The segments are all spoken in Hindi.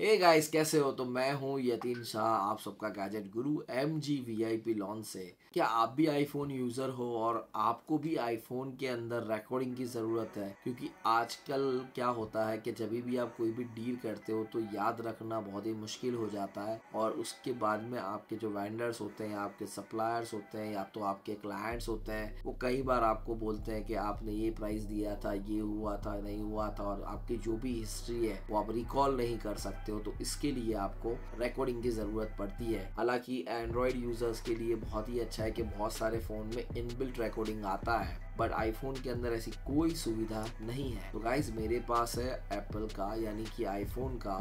हे गाइस कैसे हो तो मैं हूँ यतीन शाह आप सबका gadget guru M G V I P launch से क्या आप भी आईफोन यूज़र हो और आपको भी आईफोन के अंदर रिकॉर्डिंग की ज़रूरत है क्योंकि आजकल क्या होता है कि जब भी आप कोई भी डील करते हो तो याद रखना बहुत ही मुश्किल हो जाता है और उसके बाद में आपके जो वेंडर्स होते हैं आपके सप्लायर्स होते हैं या तो आपके क्लाइंट्स होते हैं वो कई बार आपको बोलते हैं कि आपने ये प्राइस दिया था ये हुआ था नहीं हुआ था और आपकी जो भी हिस्ट्री है वो आप रिकॉल नहीं कर सकते चाहते हो तो इसके लिए आपको रिकॉर्डिंग की ज़रूरत पड़ती है हालांकि एंड्रॉयड यूज़र्स के लिए बहुत ही अच्छा है कि बहुत सारे फ़ोन में इनबिल्ट रिकॉर्डिंग आता है बट आईफोन के अंदर ऐसी कोई सुविधा नहीं है तो गाइज मेरे पास है एप्पल का यानी कि आईफोन का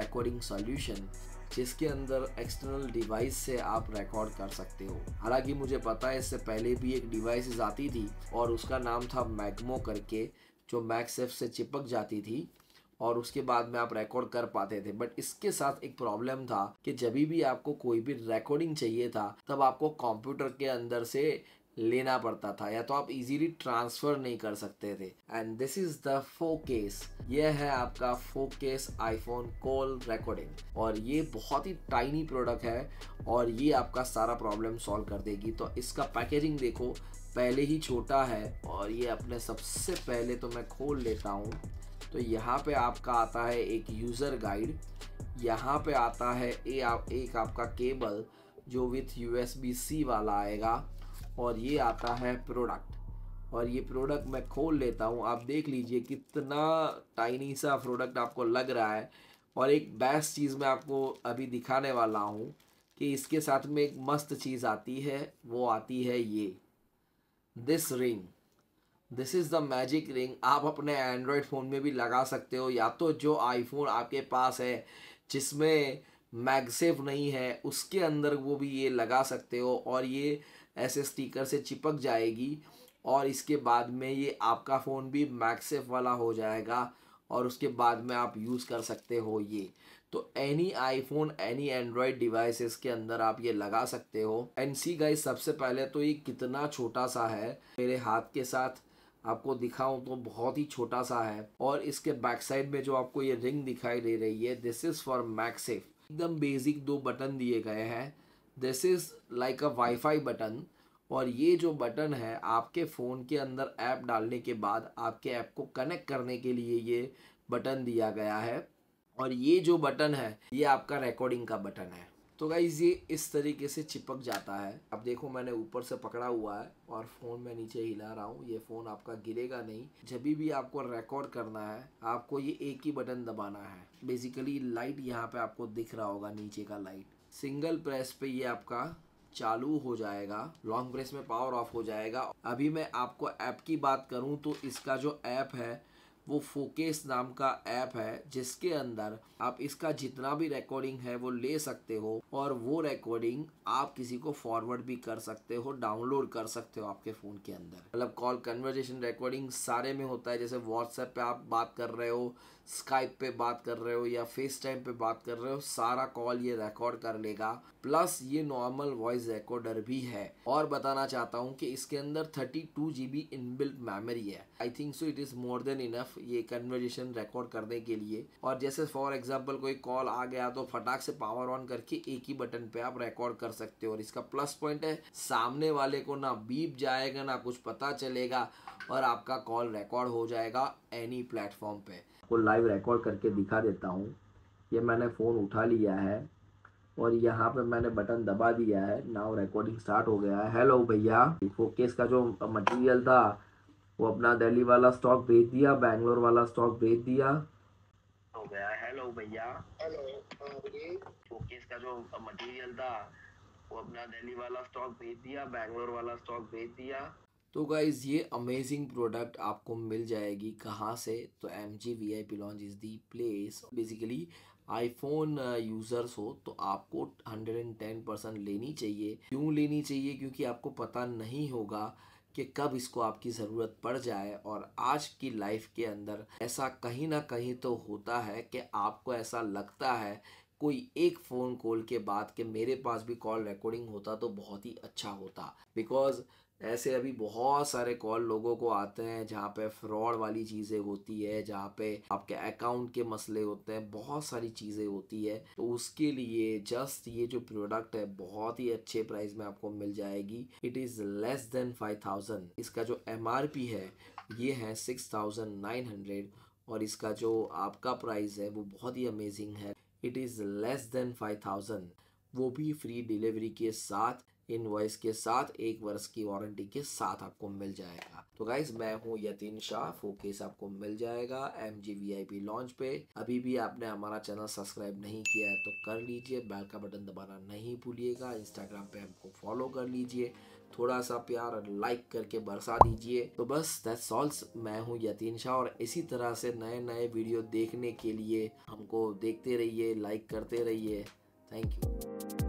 रिकॉर्डिंग सॉल्यूशन जिसके अंदर एक्सटर्नल डिवाइस से आप रिकॉर्ड कर सकते हो हालांकि मुझे पता है इससे पहले भी एक डिवाइस आती थी और उसका नाम था मैगमो करके जो मैक्सेफ से चिपक जाती थी और उसके बाद में आप रिकॉर्ड कर पाते थे बट इसके साथ एक प्रॉब्लम था कि जब भी आपको कोई भी रिकॉर्डिंग चाहिए था तब आपको कंप्यूटर के अंदर से लेना पड़ता था या तो आप इजीली ट्रांसफर नहीं कर सकते थे and this is the focus यह है आपका फोकेस आईफोन कॉल रिकॉर्डिंग और ये बहुत ही टाइनी प्रोडक्ट है और ये आपका सारा प्रॉब्लम सॉल्व कर देगी तो इसका पैकेजिंग देखो पहले ही छोटा है और ये अपने सबसे पहले तो मैं खोल लेता हूँ तो यहाँ पे आपका आता है एक यूज़र गाइड यहाँ पे आता है ए आप, एक आपका केबल जो with U S B C वाला आएगा और ये आता है प्रोडक्ट और ये प्रोडक्ट मैं खोल लेता हूँ आप देख लीजिए कितना टाइनी सा प्रोडक्ट आपको लग रहा है और एक बेस्ट चीज़ मैं आपको अभी दिखाने वाला हूँ कि इसके साथ में एक मस्त चीज़ आती है वो आती है ये this ring this is the magic ring आप अपने एंड्रॉयड फ़ोन में भी लगा सकते हो या तो जो आईफोन आपके पास है जिसमें मैगसेफ नहीं है उसके अंदर वो भी ये लगा सकते हो और ये ऐसे स्टिकर से चिपक जाएगी और इसके बाद में ये आपका फ़ोन भी मैगसेफ वाला हो जाएगा और उसके बाद में आप यूज़ कर सकते हो ये तो any iPhone any Android devices के अंदर आप ये लगा सकते हो एंड सी गाइस सबसे पहले तो ये कितना छोटा सा है मेरे हाथ के साथ आपको दिखाऊं तो बहुत ही छोटा सा है और इसके बैक साइड में जो आपको ये रिंग दिखाई दे रही है दिस इज़ फॉर मैक्सेफ एकदम बेसिक दो बटन दिए गए हैं this is like a WiFi button और ये जो बटन है आपके फ़ोन के अंदर ऐप डालने के बाद आपके ऐप को कनेक्ट करने के लिए ये बटन दिया गया है और ये जो बटन है ये आपका रिकॉर्डिंग का बटन है तो गाइज ये इस तरीके से चिपक जाता है अब देखो मैंने ऊपर से पकड़ा हुआ है और फ़ोन मैं नीचे हिला रहा हूँ ये फ़ोन आपका गिरेगा नहीं जब भी आपको रिकॉर्ड करना है आपको ये एक ही बटन दबाना है बेसिकली लाइट यहाँ पे आपको दिख रहा होगा नीचे का लाइट सिंगल प्रेस पे ये आपका चालू हो जाएगा लॉन्ग प्रेस में पावर ऑफ हो जाएगा अभी मैं आपको ऐप की बात करूँ तो इसका जो ऐप है वो फोकेस नाम का ऐप है जिसके अंदर आप इसका जितना भी रिकॉर्डिंग है वो ले सकते हो और वो रिकॉर्डिंग आप किसी को फॉरवर्ड भी कर सकते हो डाउनलोड कर सकते हो आपके फ़ोन के अंदर मतलब कॉल कन्वर्जेशन रिकॉर्डिंग सारे में होता है जैसे व्हाट्सएप पे आप बात कर रहे हो स्काइप पे बात कर रहे हो या फेस टाइम पे बात कर रहे हो सारा कॉल ये रिकॉर्ड कर लेगा प्लस ये नॉर्मल वॉइस रिकॉर्डर भी है और बताना चाहता हूँ कि इसके अंदर thirty two G B inbuilt memory है I think so it is more than enough ये कन्वर्जेशन रिकॉर्ड करने के लिए और जैसे फॉर एग्जाम्पल कोई कॉल आ गया तो फटाक से पावर ऑन करके एक ही बटन पे आप रिकॉर्ड कर सकते हो और इसका प्लस पॉइंट है सामने वाले को ना बीप जाएगा ना कुछ पता चलेगा और आपका कॉल रिकॉर्ड हो जाएगा एनी प्लेटफॉर्म पे आपको लाइव रिकॉर्ड करके दिखा देता हूँ ये मैंने फ़ोन उठा लिया है और यहाँ पे मैंने बटन दबा दिया है नाउ रिकॉर्डिंग स्टार्ट हो गया है हेलो भैया फोकेस का जो मटेरियल था वो अपना दिल्ली वाला स्टॉक बेच दिया बैंगलोर वाला स्टॉक बेच दिया हो गया हेलो भैया हेलो ओके इसका जो मटेरियल था वो अपना दिल्ली वाला स्टॉक बेच दिया बैंगलोर वाला स्टॉक बेच दिया तो गाइज ये अमेजिंग प्रोडक्ट आपको मिल जाएगी कहाँ से तो M G V I P launch is the place basically iPhone users हो तो आपको हंड्रेड एंड टेन परसेंट लेनी चाहिए क्यों लेनी चाहिए क्योंकि आपको पता नहीं होगा कि कब इसको आपकी ज़रूरत पड़ जाए और आज की लाइफ के अंदर ऐसा कहीं ना कहीं तो होता है कि आपको ऐसा लगता है कोई एक फ़ोन कॉल के बाद के मेरे पास भी कॉल रिकॉर्डिंग होता तो बहुत ही अच्छा होता बिकॉज ऐसे अभी बहुत सारे कॉल लोगों को आते हैं जहाँ पे फ्रॉड वाली चीज़ें होती है जहाँ पे आपके अकाउंट के मसले होते हैं बहुत सारी चीज़ें होती है तो उसके लिए जस्ट ये जो प्रोडक्ट है बहुत ही अच्छे प्राइस में आपको मिल जाएगी it is less than five thousand इसका जो एम है ये है सिक्स थाउजेंड नाइन हंड्रेड और इसका जो आपका प्राइस है वो बहुत ही अमेजिंग है it is less than five thousand वो भी फ्री डिलीवरी के साथ इनवॉइस के साथ एक वर्ष की वारंटी के साथ आपको मिल जाएगा तो गाइज मैं हूँ यतीन शाह फोकेस आपको मिल जाएगा M G V I P launch पे अभी भी आपने हमारा चैनल सब्सक्राइब नहीं किया है तो कर लीजिए बैल का बटन दबाना नहीं भूलिएगा इंस्टाग्राम पे हमको फॉलो कर लीजिए थोड़ा सा प्यार लाइक करके बरसा दीजिए तो बस दैट्स ऑल्स मैं हूँ यतीन शाह और इसी तरह से नए नए वीडियो देखने के लिए हमको देखते रहिए लाइक करते रहिए थैंक यू